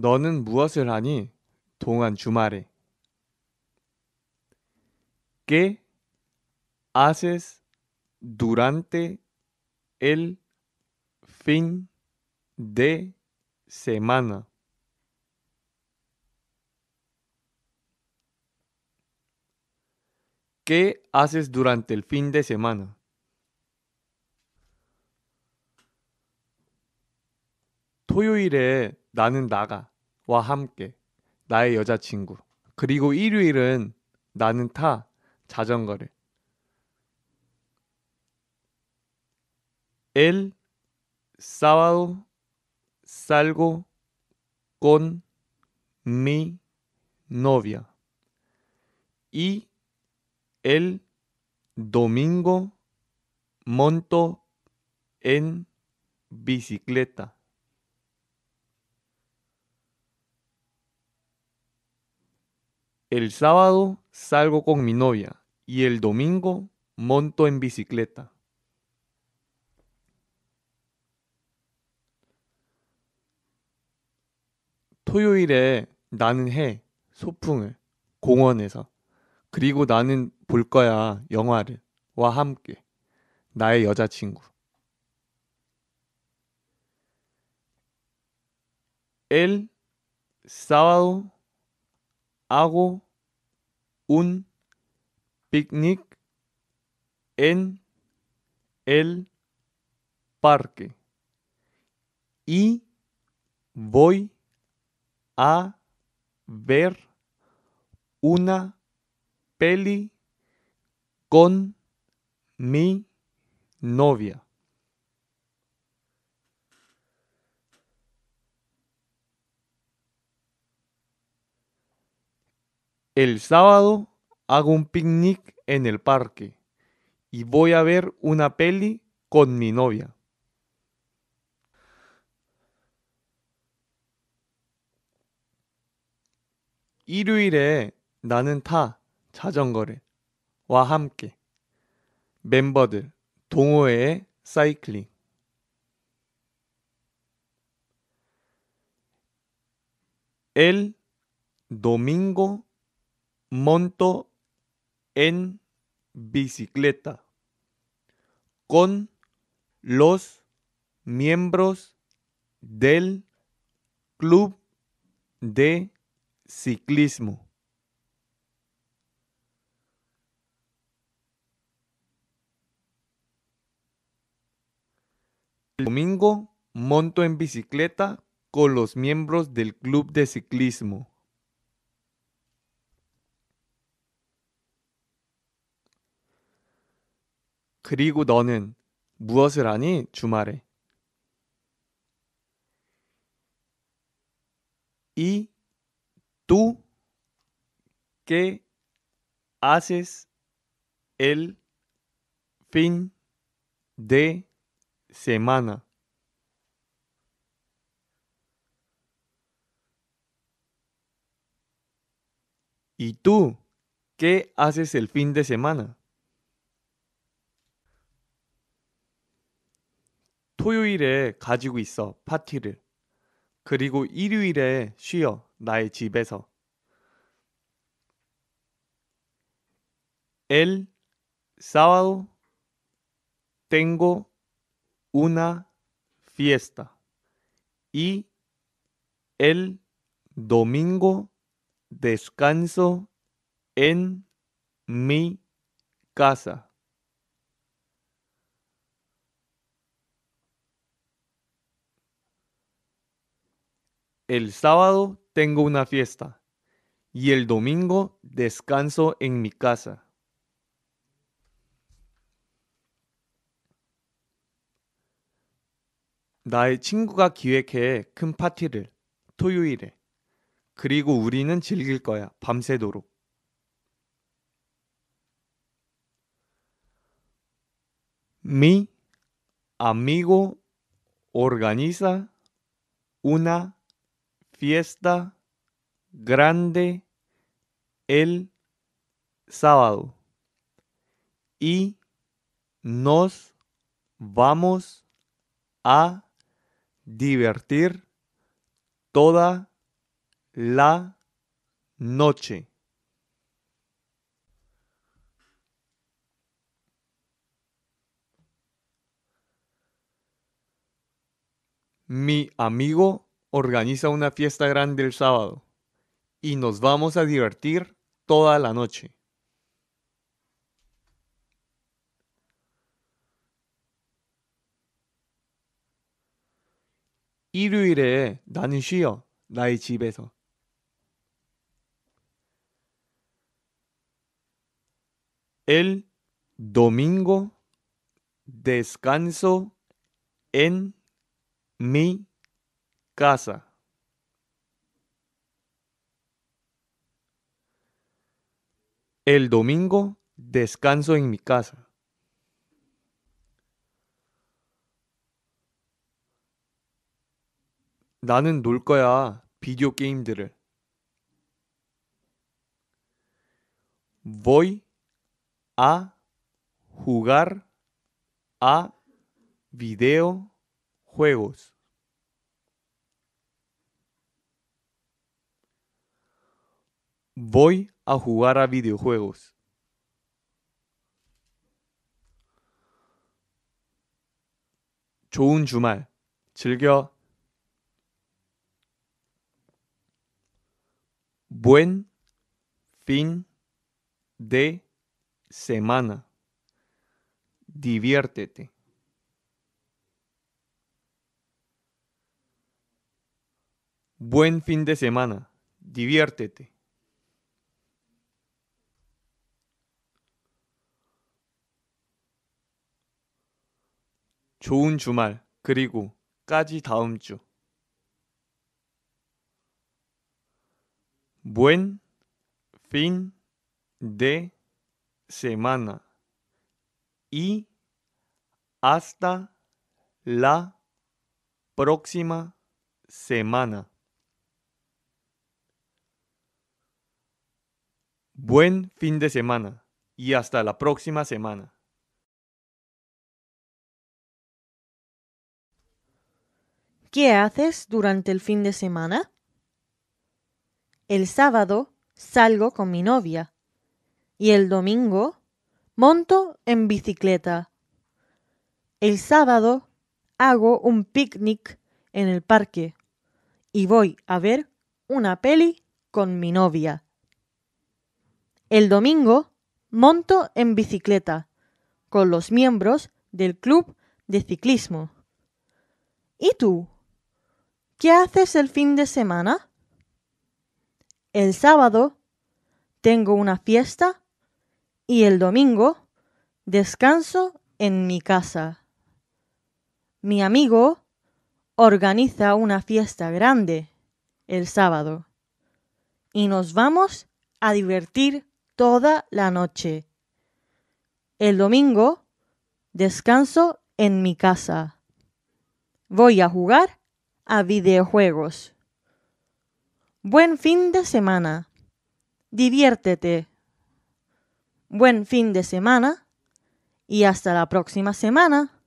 Buaserani ¿Qué haces durante el fin de semana? ¿Qué haces durante el fin de semana? 토요일에 나는 나가와 함께 나의 여자친구 그리고 일요일은 나는 타 자전거를 El sábado salgo con mi novia y el domingo monto en bicicleta. El sábado salgo con mi novia y el domingo monto en bicicleta. 토요일에 나는 해 소풍을 공원에서 그리고 나는 볼 거야 영화를 와 함께 나의 여자친구 El sábado hago un picnic en el parque y voy a ver una peli con mi novia. El sábado hago un picnic en el parque y voy a ver una peli con mi novia. 일요일에 나는 타 자전거를 와 함께 멤버들 동호회에 사이클링 El domingo Monto en bicicleta con los miembros del club de ciclismo. domingo monto en bicicleta con los miembros del club de ciclismo. ¿Y tú qué haces el fin de semana? ¿Y tú qué haces el fin de semana? 토요일에 가지고 있어 파티를. 그리고 일요일에 쉬어 나의 집에서. El sábado tengo una fiesta y el domingo descanso en mi casa. El sábado tengo una fiesta y el domingo descanso en mi casa. 나의 친구가 기획해 큰 파티를 토요일에 그리고 우리는 즐길 거야 밤새도록 Mi amigo organiza una fiesta grande el sábado y nos vamos a divertir toda la noche. Mi amigo organiza una fiesta grande el sábado y nos vamos a divertir toda la noche. Danishio El domingo descanso en mi casa. El domingo descanso en mi casa. 나는 놀 거야. 비디오 게임들을. Voy a jugar a videojuegos. Voy a jugar a videojuegos. buen fin de semana diviértete buen fin de semana diviértete Buen fin de semana y hasta la próxima semana. Buen fin de semana y hasta la próxima semana. ¿Qué haces durante el fin de semana? El sábado salgo con mi novia y el domingo monto en bicicleta. El sábado hago un picnic en el parque y voy a ver una peli con mi novia. El domingo monto en bicicleta con los miembros del club de ciclismo. ¿Y tú? ¿Qué haces el fin de semana? El sábado tengo una fiesta y el domingo descanso en mi casa. Mi amigo organiza una fiesta grande el sábado y nos vamos a divertir toda la noche. El domingo descanso en mi casa. Voy a jugar a videojuegos. Buen fin de semana. Diviértete. Buen fin de semana. Y hasta la próxima semana.